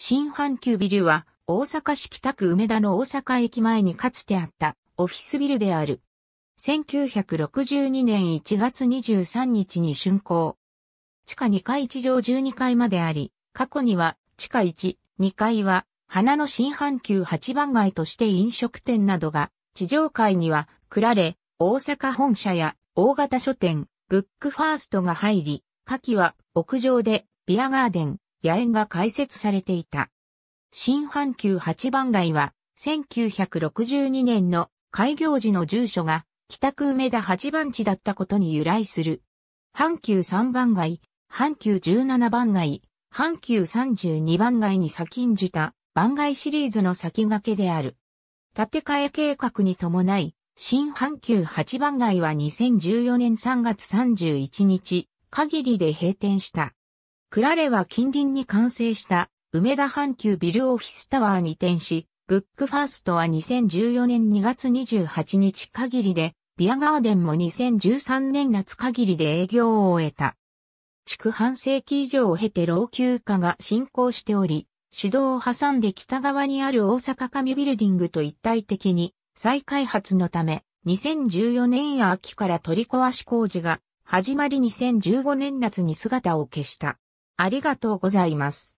新阪急ビルは大阪市北区梅田の大阪駅前にかつてあったオフィスビルである。1962年1月23日に竣工。地下2階地上12階まであり、過去には地下1、2階は花の新阪急8番街として飲食店などが、地上階にはくられ、大阪本社や大型書店、ブックファーストが入り、下記は屋上でビアガーデン、野園が開設されていた。新阪急八番街は、1962年の開業時の住所が、北区梅田八番地だったことに由来する。阪急三番街、阪急十七番街、阪急十二番街に先んじた番街シリーズの先駆けである。建て替え計画に伴い、新阪急八番街は2014年3月31日限りで閉店した。クラレは近隣に完成した梅田阪急ビルオフィスタワーに転し、ブックファーストは2014年2月28日限りで、ビアガーデンも2013年夏限りで営業を終えた。築半世紀以上を経て老朽化が進行しており、主導を挟んで北側にある大阪紙ビルディングと一体的に再開発のため、2014年秋から取り壊し工事が始まり2015年夏に姿を消した。ありがとうございます。